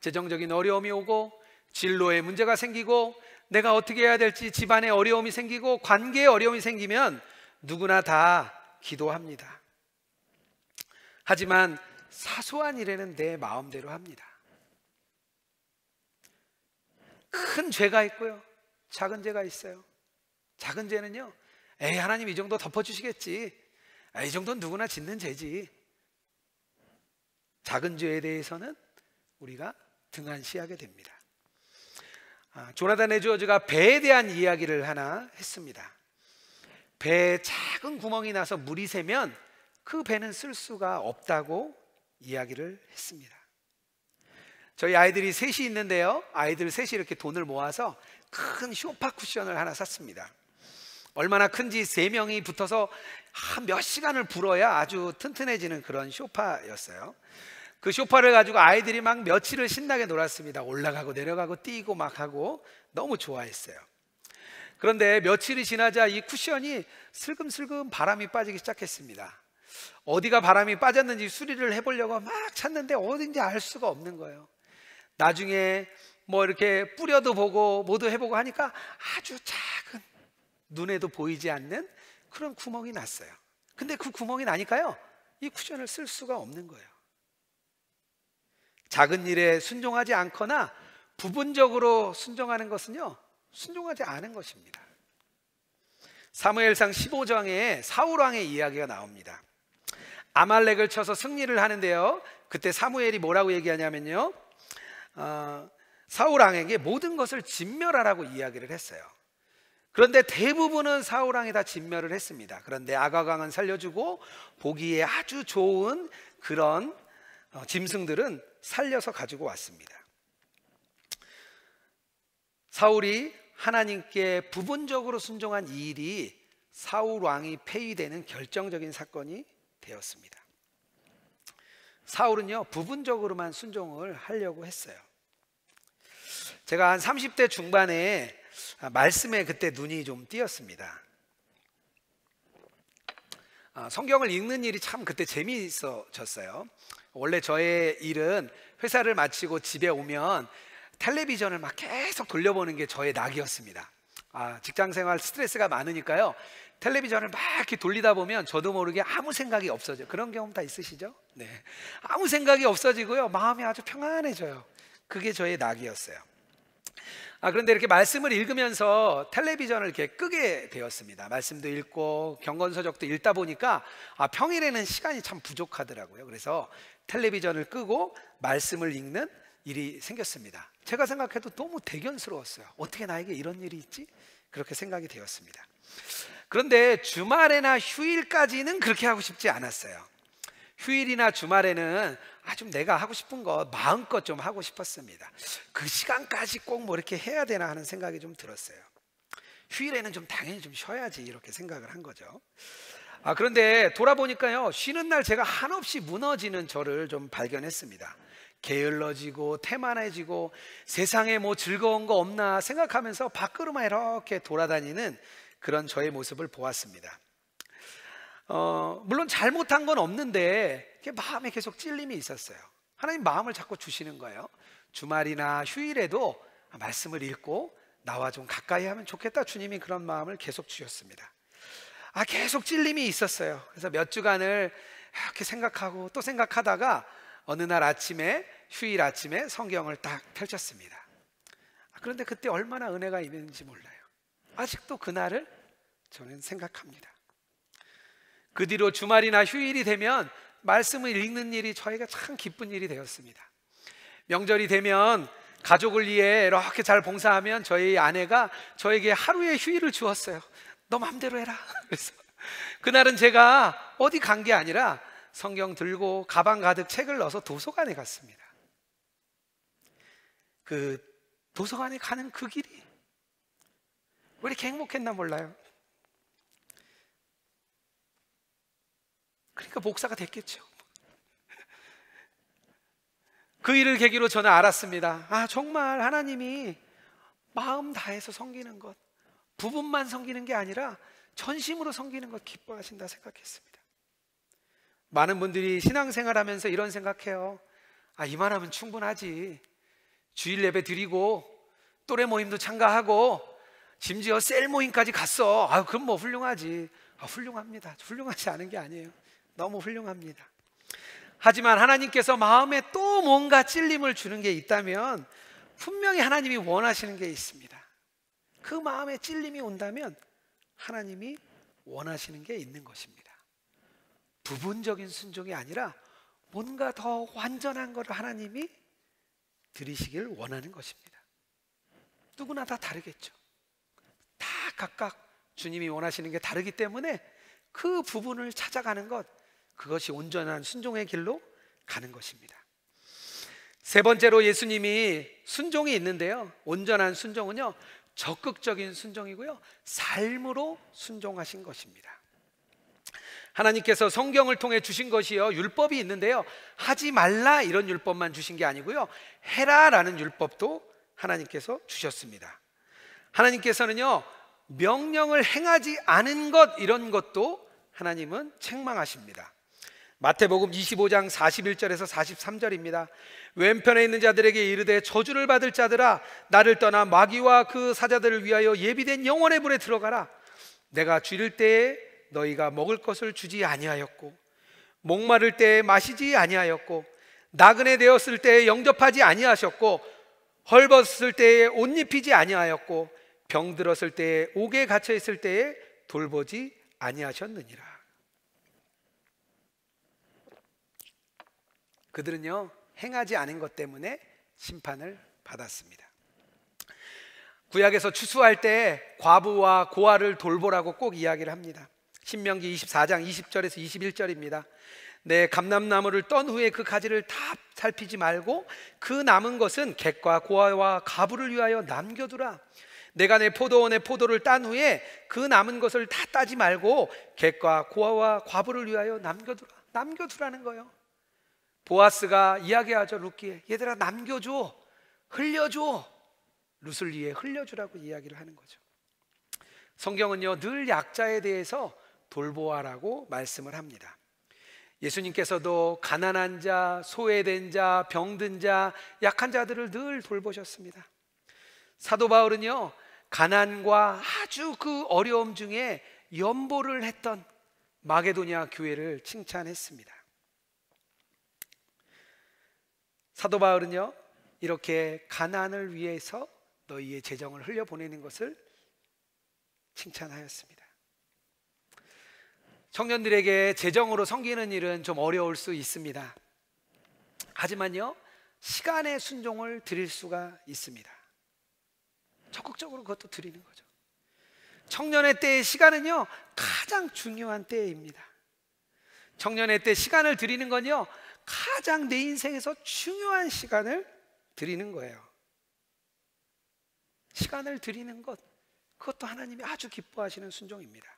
재정적인 어려움이 오고, 진로에 문제가 생기고, 내가 어떻게 해야 될지 집안에 어려움이 생기고, 관계에 어려움이 생기면 누구나 다 기도합니다. 하지만 사소한 일에는 내 마음대로 합니다. 큰 죄가 있고요. 작은 죄가 있어요. 작은 죄는요. 에이, 하나님 이 정도 덮어주시겠지. 에이 정도는 누구나 짓는 죄지. 작은 죄에 대해서는 우리가 등한시하게 됩니다. 아, 조나단 에즈워즈가 배에 대한 이야기를 하나 했습니다. 배에 작은 구멍이 나서 물이 새면 그 배는 쓸 수가 없다고 이야기를 했습니다. 저희 아이들이 셋이 있는데요. 아이들 셋이 이렇게 돈을 모아서 큰 쇼파 쿠션을 하나 샀습니다. 얼마나 큰지 세 명이 붙어서 한 몇 시간을 불어야 아주 튼튼해지는 그런 쇼파였어요. 그 쇼파를 가지고 아이들이 막 며칠을 신나게 놀았습니다. 올라가고 내려가고 뛰고 막 하고 너무 좋아했어요. 그런데 며칠이 지나자 이 쿠션이 슬금슬금 바람이 빠지기 시작했습니다. 어디가 바람이 빠졌는지 수리를 해보려고 막 찾는데 어딘지 알 수가 없는 거예요. 나중에 뭐 이렇게 뿌려도 보고 모두 해보고 하니까 아주 작은 눈에도 보이지 않는 그런 구멍이 났어요. 근데 그 구멍이 나니까요. 이 쿠션을 쓸 수가 없는 거예요. 작은 일에 순종하지 않거나 부분적으로 순종하는 것은요. 순종하지 않은 것입니다. 사무엘상 15장에 사울왕의 이야기가 나옵니다. 아말렉을 쳐서 승리를 하는데요. 그때 사무엘이 뭐라고 얘기하냐면요. 어, 사울 왕에게 모든 것을 진멸하라고 이야기를 했어요. 그런데 대부분은 사울 왕이 다 진멸을 했습니다. 그런데 아가강은 살려주고 보기에 아주 좋은 그런 어, 짐승들은 살려서 가지고 왔습니다. 사울이 하나님께 부분적으로 순종한 이 일이 사울 왕이 폐위되는 결정적인 사건이 되었습니다. 사울은요, 부분적으로만 순종을 하려고 했어요. 제가 한 30대 중반에 말씀에 그때 눈이 좀 띄었습니다. 아, 성경을 읽는 일이 참 그때 재미있어졌어요. 원래 저의 일은 회사를 마치고 집에 오면 텔레비전을 막 계속 돌려보는 게 저의 낙이었습니다. 아, 직장 생활 스트레스가 많으니까요. 텔레비전을 막 이렇게 돌리다 보면 저도 모르게 아무 생각이 없어져요. 그런 경험 다 있으시죠? 네. 아무 생각이 없어지고요. 마음이 아주 평안해져요. 그게 저의 낙이었어요. 아, 그런데 이렇게 말씀을 읽으면서 텔레비전을 이렇게 끄게 되었습니다. 말씀도 읽고 경건서적도 읽다 보니까 아, 평일에는 시간이 참 부족하더라고요. 그래서 텔레비전을 끄고 말씀을 읽는 일이 생겼습니다. 제가 생각해도 너무 대견스러웠어요. 어떻게 나에게 이런 일이 있지? 그렇게 생각이 되었습니다. 그런데 주말에나 휴일까지는 그렇게 하고 싶지 않았어요. 휴일이나 주말에는 아, 좀 내가 하고 싶은 거 마음껏 좀 하고 싶었습니다. 그 시간까지 꼭 뭐 이렇게 해야 되나 하는 생각이 좀 들었어요. 휴일에는 좀 당연히 좀 쉬어야지 이렇게 생각을 한 거죠. 아, 그런데 돌아보니까요, 쉬는 날 제가 한없이 무너지는 저를 좀 발견했습니다. 게을러지고 태만해지고 세상에 뭐 즐거운 거 없나 생각하면서 밖으로만 이렇게 돌아다니는 그런 저의 모습을 보았습니다. 어, 물론 잘못한 건 없는데 마음에 계속 찔림이 있었어요. 하나님 마음을 자꾸 주시는 거예요. 주말이나 휴일에도 말씀을 읽고 나와 좀 가까이 하면 좋겠다. 주님이 그런 마음을 계속 주셨습니다. 아, 계속 찔림이 있었어요. 그래서 몇 주간을 이렇게 생각하고 또 생각하다가 어느 날 아침에 휴일 아침에 성경을 딱 펼쳤습니다. 아, 그런데 그때 얼마나 은혜가 있는지 몰라요. 아직도 그날을 저는 생각합니다. 그 뒤로 주말이나 휴일이 되면 말씀을 읽는 일이 저희가 참 기쁜 일이 되었습니다. 명절이 되면 가족을 위해 이렇게 잘 봉사하면 저희 아내가 저에게 하루의 휴일을 주었어요. 너 마음대로 해라. 그래서 그날은 제가 어디 간 게 아니라 성경 들고 가방 가득 책을 넣어서 도서관에 갔습니다. 그 도서관에 가는 그 길이 왜 이렇게 행복했나 몰라요. 그러니까 목사가 됐겠죠. 그 일을 계기로 저는 알았습니다. 아, 정말 하나님이 마음 다해서 섬기는 것, 부분만 섬기는 게 아니라 전심으로 섬기는 것 기뻐하신다 생각했습니다. 많은 분들이 신앙생활 하면서 이런 생각해요. 아, 이만하면 충분하지. 주일 예배 드리고, 또래 모임도 참가하고, 심지어 셀 모임까지 갔어. 아, 그럼 뭐 훌륭하지. 아, 훌륭합니다. 훌륭하지 않은 게 아니에요. 너무 훌륭합니다. 하지만 하나님께서 마음에 또 뭔가 찔림을 주는 게 있다면 분명히 하나님이 원하시는 게 있습니다. 그 마음에 찔림이 온다면 하나님이 원하시는 게 있는 것입니다. 부분적인 순종이 아니라 뭔가 더 완전한 것을 하나님이 드리시길 원하는 것입니다. 누구나 다 다르겠죠. 각각 주님이 원하시는 게 다르기 때문에 그 부분을 찾아가는 것 그것이 온전한 순종의 길로 가는 것입니다. 세 번째로 예수님이 순종이 있는데요. 온전한 순종은요. 적극적인 순종이고요. 삶으로 순종하신 것입니다. 하나님께서 성경을 통해 주신 것이요. 율법이 있는데요. 하지 말라 이런 율법만 주신 게 아니고요. 해라라는 율법도 하나님께서 주셨습니다. 하나님께서는요. 명령을 행하지 않은 것 이런 것도 하나님은 책망하십니다. 마태복음 25장 41절에서 43절입니다. 왼편에 있는 자들에게 이르되 저주를 받을 자들아 나를 떠나 마귀와 그 사자들을 위하여 예비된 영원의 불에 들어가라. 내가 줄일 때에 너희가 먹을 것을 주지 아니하였고 목마를 때에 마시지 아니하였고 나그네 되었을 때에 영접하지 아니하셨고 헐벗을 때에 옷 입히지 아니하였고 병들었을 때에 옥에 갇혀 있을 때에 돌보지 아니하셨느니라. 그들은요 행하지 않은 것 때문에 심판을 받았습니다. 구약에서 추수할 때 과부와 고아를 돌보라고 꼭 이야기를 합니다. 신명기 24장 20절에서 21절입니다. 내 감람나무를 떤 후에 그 가지를 다 살피지 말고 그 남은 것은 객과 고아와 가부를 위하여 남겨두라. 내가 내포도원의 포도를 딴 후에 그 남은 것을 다 따지 말고 객과 고아와 과부를 위하여 남겨두라. 남겨두라는 거예요. 보아스가 이야기하죠 루키에 얘들아 남겨줘, 흘려줘. 루슬 위에 흘려주라고 이야기를 하는 거죠. 성경은요 늘 약자에 대해서 돌보아라고 말씀을 합니다. 예수님께서도 가난한 자, 소외된 자, 병든 자, 약한 자들을 늘 돌보셨습니다. 사도 바울은요, 가난과 아주 그 어려움 중에 연보를 했던 마게도냐 교회를 칭찬했습니다. 사도 바울은요 이렇게 가난을 위해서 너희의 재정을 흘려 보내는 것을 칭찬하였습니다. 청년들에게 재정으로 섬기는 일은 좀 어려울 수 있습니다. 하지만요 시간의 순종을 드릴 수가 있습니다. 적극적으로 그것도 드리는 거죠. 청년의 때의 시간은요, 가장 중요한 때입니다. 청년의 때 시간을 드리는 건요, 가장 내 인생에서 중요한 시간을 드리는 거예요. 시간을 드리는 것, 그것도 하나님이 아주 기뻐하시는 순종입니다.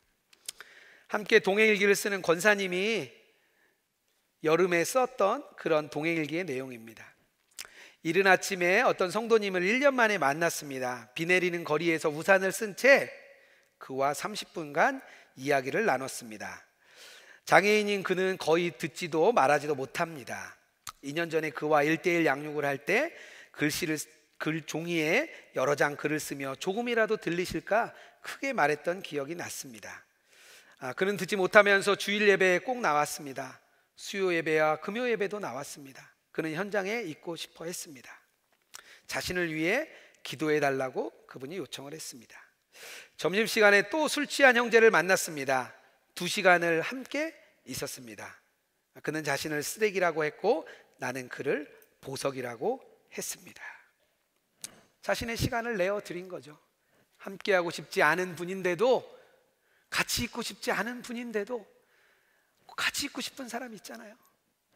함께 동행일기를 쓰는 권사님이 여름에 썼던 그런 동행일기의 내용입니다. 이른 아침에 어떤 성도님을 1년 만에 만났습니다. 비 내리는 거리에서 우산을 쓴 채 그와 30분간 이야기를 나눴습니다. 장애인인 그는 거의 듣지도 말하지도 못합니다. 2년 전에 그와 1대1 양육을 할 때 글씨를 글 종이에 여러 장 글을 쓰며 조금이라도 들리실까 크게 말했던 기억이 났습니다. 아, 그는 듣지 못하면서 주일 예배에 꼭 나왔습니다. 수요 예배와 금요 예배도 나왔습니다. 그는 현장에 있고 싶어 했습니다. 자신을 위해 기도해 달라고 그분이 요청을 했습니다. 점심시간에 또 술 취한 형제를 만났습니다. 두 시간을 함께 있었습니다. 그는 자신을 쓰레기라고 했고 나는 그를 보석이라고 했습니다. 자신의 시간을 내어 드린 거죠. 함께하고 싶지 않은 분인데도 같이 있고 싶지 않은 분인데도 같이 있고 싶은 사람 있잖아요.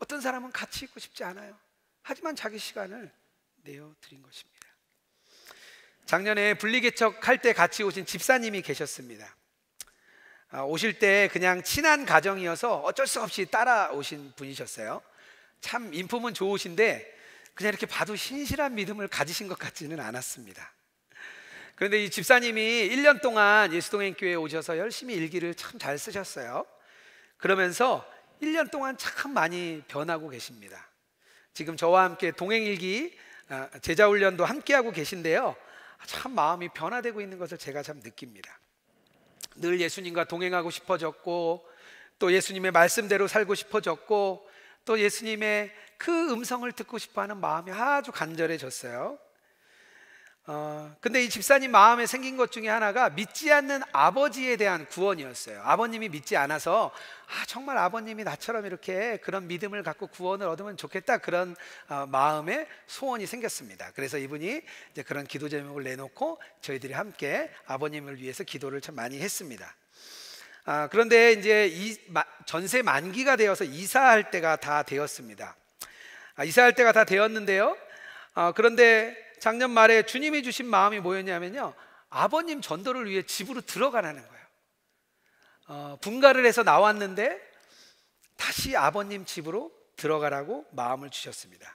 어떤 사람은 같이 있고 싶지 않아요. 하지만 자기 시간을 내어 드린 것입니다. 작년에 분리개척 할 때 같이 오신 집사님이 계셨습니다. 아, 오실 때 그냥 친한 가정이어서 어쩔 수 없이 따라오신 분이셨어요. 참 인품은 좋으신데 그냥 이렇게 봐도 신실한 믿음을 가지신 것 같지는 않았습니다. 그런데 이 집사님이 1년 동안 예수동행교회에 오셔서 열심히 일기를 참 잘 쓰셨어요. 그러면서 1년 동안 참 많이 변하고 계십니다. 지금 저와 함께 동행일기 아, 제자훈련도 함께하고 계신데요. 참 마음이 변화되고 있는 것을 제가 참 느낍니다. 늘 예수님과 동행하고 싶어졌고 또 예수님의 말씀대로 살고 싶어졌고 또 예수님의 그 음성을 듣고 싶어하는 마음이 아주 간절해졌어요. 어, 근데 이 집사님 마음에 생긴 것 중에 하나가 믿지 않는 아버지에 대한 구원이었어요. 아버님이 믿지 않아서 아, 정말 아버님이 나처럼 이렇게 그런 믿음을 갖고 구원을 얻으면 좋겠다 그런 어, 마음의 소원이 생겼습니다. 그래서 이분이 이제 그런 기도 제목을 내놓고 저희들이 함께 아버님을 위해서 기도를 참 많이 했습니다. 아, 그런데 이제 이, 마, 전세 만기가 되어서 이사할 때가 다 되었습니다. 아, 이사할 때가 다 되었는데요. 아, 그런데 작년 말에 주님이 주신 마음이 뭐였냐면요. 아버님 전도를 위해 집으로 들어가라는 거예요. 어, 분가를 해서 나왔는데 다시 아버님 집으로 들어가라고 마음을 주셨습니다.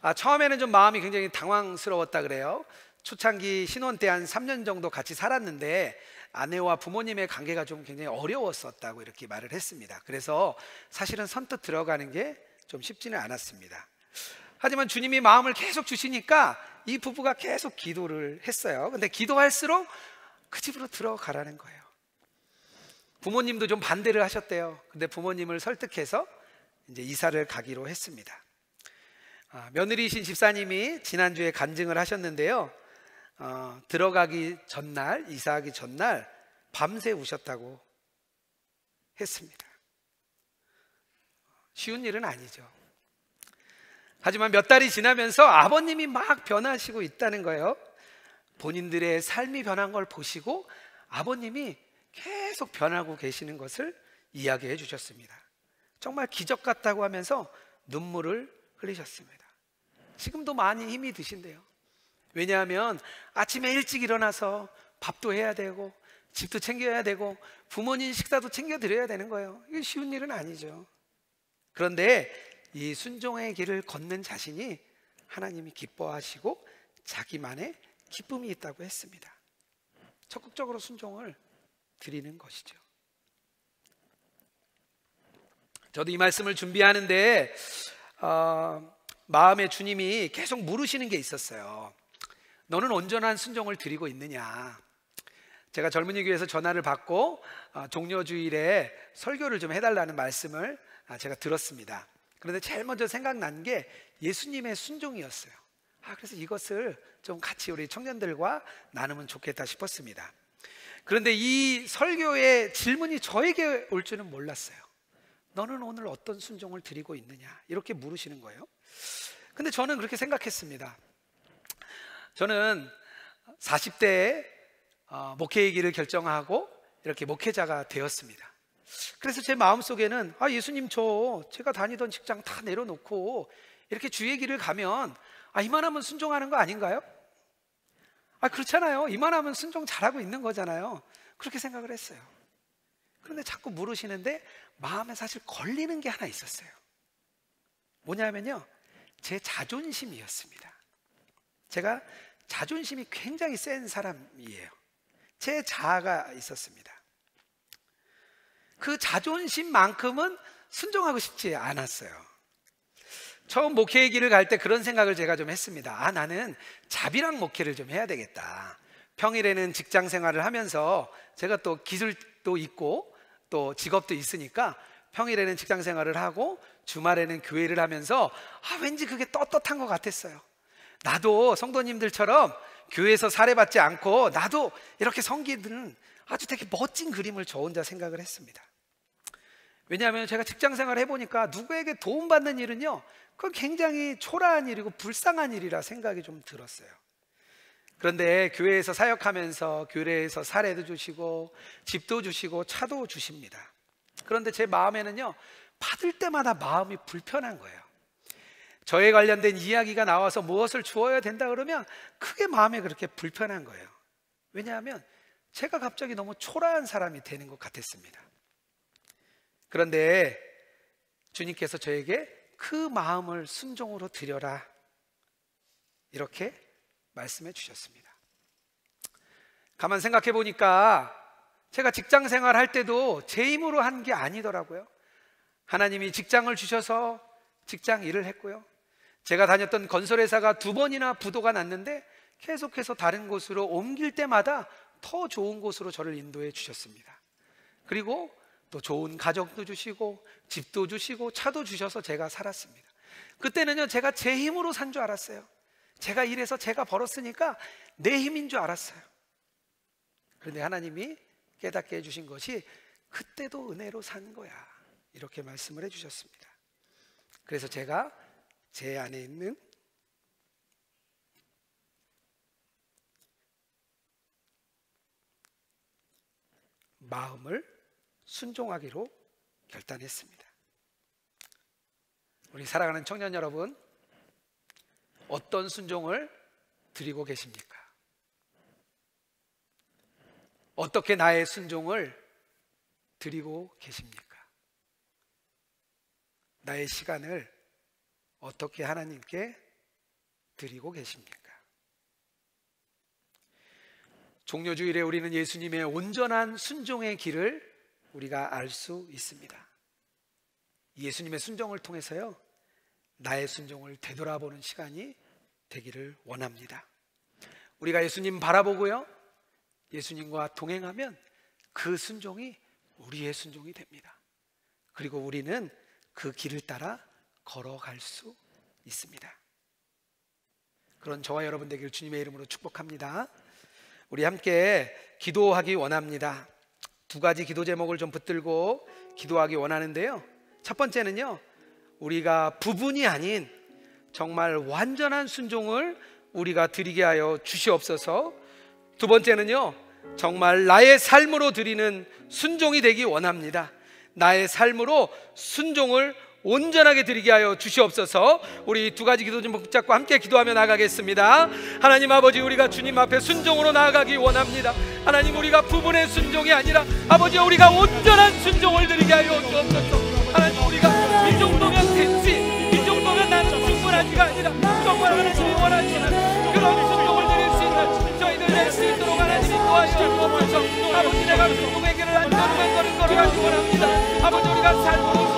아, 처음에는 좀 마음이 굉장히 당황스러웠다 그래요. 초창기 신혼 때 한 3년 정도 같이 살았는데 아내와 부모님의 관계가 좀 굉장히 어려웠었다고 이렇게 말을 했습니다. 그래서 사실은 선뜻 들어가는 게 좀 쉽지는 않았습니다. 하지만 주님이 마음을 계속 주시니까 이 부부가 계속 기도를 했어요. 근데 기도할수록 그 집으로 들어가라는 거예요. 부모님도 좀 반대를 하셨대요. 근데 부모님을 설득해서 이제 이사를 가기로 했습니다. 아, 며느리이신 집사님이 지난주에 간증을 하셨는데요. 어, 들어가기 전날, 이사하기 전날 밤새 우셨다고 했습니다. 쉬운 일은 아니죠. 하지만 몇 달이 지나면서 아버님이 막 변하시고 있다는 거예요. 본인들의 삶이 변한 걸 보시고 아버님이 계속 변하고 계시는 것을 이야기해 주셨습니다. 정말 기적 같다고 하면서 눈물을 흘리셨습니다. 지금도 많이 힘이 드신데요 왜냐하면 아침에 일찍 일어나서 밥도 해야 되고 집도 챙겨야 되고 부모님 식사도 챙겨 드려야 되는 거예요. 이게 쉬운 일은 아니죠. 그런데 이 순종의 길을 걷는 자신이 하나님이 기뻐하시고 자기만의 기쁨이 있다고 했습니다. 적극적으로 순종을 드리는 것이죠. 저도 이 말씀을 준비하는데 어, 마음에 주님이 계속 물으시는 게 있었어요. 너는 온전한 순종을 드리고 있느냐? 제가 젊은이 교회에서 전화를 받고 어, 종료 주일에 설교를 좀 해달라는 말씀을 아, 제가 들었습니다. 그런데 제일 먼저 생각난 게 예수님의 순종이었어요. 아, 그래서 이것을 좀 같이 우리 청년들과 나누면 좋겠다 싶었습니다. 그런데 이 설교의 질문이 저에게 올 줄은 몰랐어요. 너는 오늘 어떤 순종을 드리고 있느냐? 이렇게 물으시는 거예요. 근데 저는 그렇게 생각했습니다. 저는 40대에 어, 목회의 길을 결정하고 이렇게 목회자가 되었습니다. 그래서 제 마음속에는 아 예수님 저 제가 다니던 직장 다 내려놓고 이렇게 주의 길을 가면 아 이만하면 순종하는 거 아닌가요? 아 그렇잖아요. 이만하면 순종 잘하고 있는 거잖아요. 그렇게 생각을 했어요. 그런데 자꾸 물으시는데 마음에 사실 걸리는 게 하나 있었어요. 뭐냐면요. 제 자존심이었습니다. 제가 자존심이 굉장히 센 사람이에요. 제 자아가 있었습니다. 그 자존심만큼은 순종하고 싶지 않았어요. 처음 목회의 길을 갈 때 그런 생각을 제가 좀 했습니다. 아, 나는 자비랑 목회를 좀 해야 되겠다. 평일에는 직장 생활을 하면서 제가 또 기술도 있고 또 직업도 있으니까 평일에는 직장 생활을 하고 주말에는 교회를 하면서 아, 왠지 그게 떳떳한 것 같았어요. 나도 성도님들처럼 교회에서 살해받지 않고 나도 이렇게 성기는 아주 되게 멋진 그림을 저 혼자 생각을 했습니다. 왜냐하면 제가 직장 생활을 해보니까 누구에게 도움받는 일은요, 그건 굉장히 초라한 일이고 불쌍한 일이라 생각이 좀 들었어요. 그런데 교회에서 사역하면서 교회에서 사례도 주시고 집도 주시고 차도 주십니다. 그런데 제 마음에는요, 받을 때마다 마음이 불편한 거예요. 저에 관련된 이야기가 나와서 무엇을 주어야 된다 그러면 크게 마음에 그렇게 불편한 거예요. 왜냐하면 제가 갑자기 너무 초라한 사람이 되는 것 같았습니다. 그런데 주님께서 저에게 그 마음을 순종으로 드려라. 이렇게 말씀해 주셨습니다. 가만 생각해 보니까 제가 직장 생활할 때도 제 힘으로 한 게 아니더라고요. 하나님이 직장을 주셔서 직장 일을 했고요. 제가 다녔던 건설회사가 두 번이나 부도가 났는데 계속해서 다른 곳으로 옮길 때마다 더 좋은 곳으로 저를 인도해 주셨습니다. 그리고 또 좋은 가정도 주시고 집도 주시고 차도 주셔서 제가 살았습니다. 그때는요, 제가 제 힘으로 산 줄 알았어요. 제가 일해서 제가 벌었으니까 내 힘인 줄 알았어요. 그런데 하나님이 깨닫게 해주신 것이 그때도 은혜로 산 거야. 이렇게 말씀을 해주셨습니다. 그래서 제가 제 안에 있는 마음을 순종하기로 결단했습니다. 우리 사랑하는 청년 여러분, 어떤 순종을 드리고 계십니까? 어떻게 나의 순종을 드리고 계십니까? 나의 시간을 어떻게 하나님께 드리고 계십니까? 종료주일에 우리는 예수님의 온전한 순종의 길을 우리가 알 수 있습니다. 예수님의 순종을 통해서요, 나의 순종을 되돌아보는 시간이 되기를 원합니다. 우리가 예수님 바라보고요, 예수님과 동행하면 그 순종이 우리의 순종이 됩니다. 그리고 우리는 그 길을 따라 걸어갈 수 있습니다. 그런 저와 여러분 되기 주님의 이름으로 축복합니다. 우리 함께 기도하기 원합니다. 두 가지 기도 제목을 좀 붙들고 기도하기 원하는데요. 첫 번째는요. 우리가 부분이 아닌 정말 완전한 순종을 우리가 드리게 하여 주시옵소서. 두 번째는요. 정말 나의 삶으로 드리는 순종이 되기 원합니다. 나의 삶으로 순종을 온전하게 드리게 하여 주시옵소서 우리 두 가지 기도 좀 붙잡고 함께 기도하며 나가겠습니다 하나님 아버지 우리가 주님 앞에 순종으로 나아가기 원합니다 하나님 우리가 부분의 순종이 아니라 아버지 우리가 온전한 순종을 드리게 하여 주옵소서 하나님 우리가 이 정도면 됐지 이 정도면 난 충분하지가 아니라 정말 하나님이 원하시는 그런 순종을 드릴 수 있는 저희들 될 수 있도록 하나님이 도와주옵소서 아버지 내가 부모에게를 안전한 걸음 걸어가기 원합니다 아버지 우리가 삶으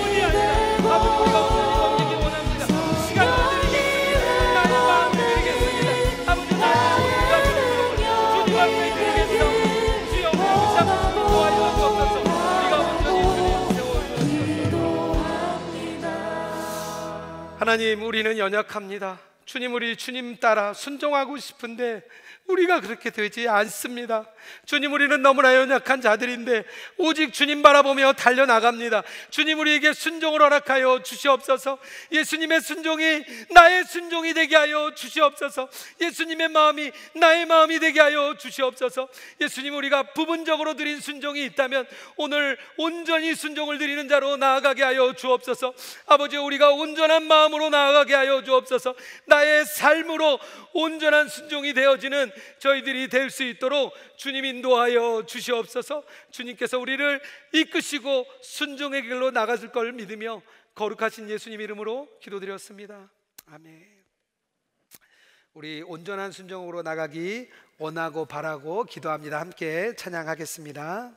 하나님, 우리는 연약합니다. 주님, 우리 주님 따라 순종하고 싶은데 우리가 그렇게 되지 않습니다. 주님 우리는 너무나 연약한 자들인데 오직 주님 바라보며 달려나갑니다 주님 우리에게 순종을 허락하여 주시옵소서 예수님의 순종이 나의 순종이 되게 하여 주시옵소서 예수님의 마음이 나의 마음이 되게 하여 주시옵소서 예수님 우리가 부분적으로 드린 순종이 있다면 오늘 온전히 순종을 드리는 자로 나아가게 하여 주옵소서 아버지 우리가 온전한 마음으로 나아가게 하여 주옵소서 나의 삶으로 온전한 순종이 되어지는 저희들이 될 수 있도록 주님 인도하여 주시옵소서 주님께서 우리를 이끄시고 순종의 길로 나가실 걸 믿으며 거룩하신 예수님 이름으로 기도드렸습니다. 아멘. 우리 온전한 순종으로 나가기 원하고 바라고 기도합니다. 함께 찬양하겠습니다.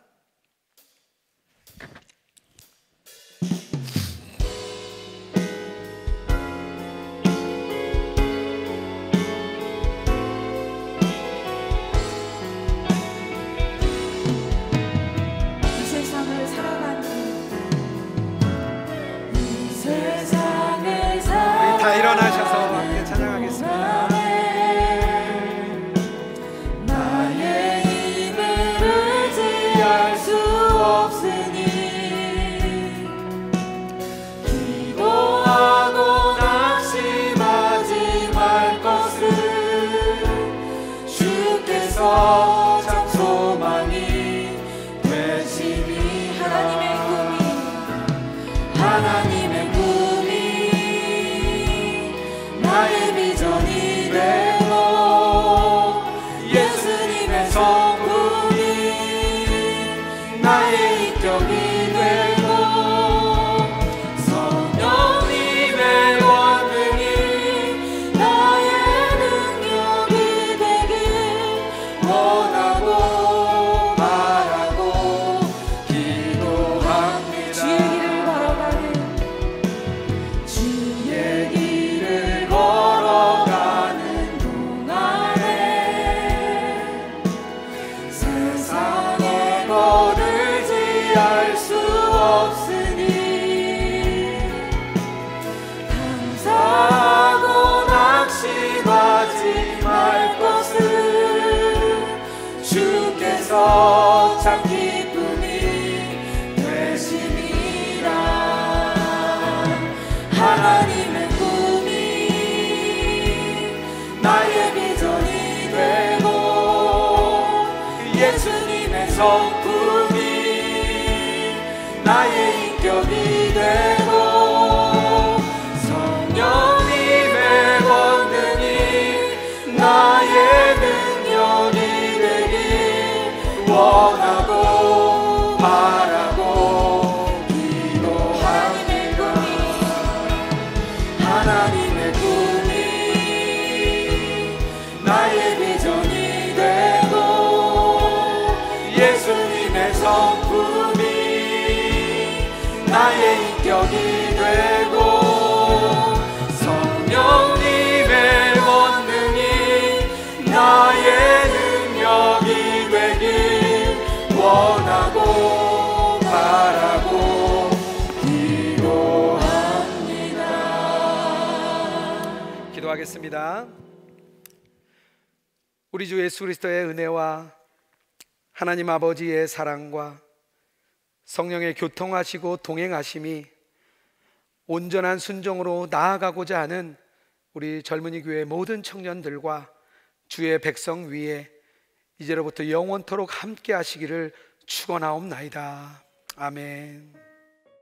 성품이 나의 인격이 되 기도합니다. 우리 주 예수 그리스도의 은혜와 하나님 아버지의 사랑과 성령의 교통하시고 동행하심이 온전한 순종으로 나아가고자 하는 우리 젊은이 교회 모든 청년들과 주의 백성 위에 이제로부터 영원토록 함께 하시기를 축원하옵나이다. 아멘.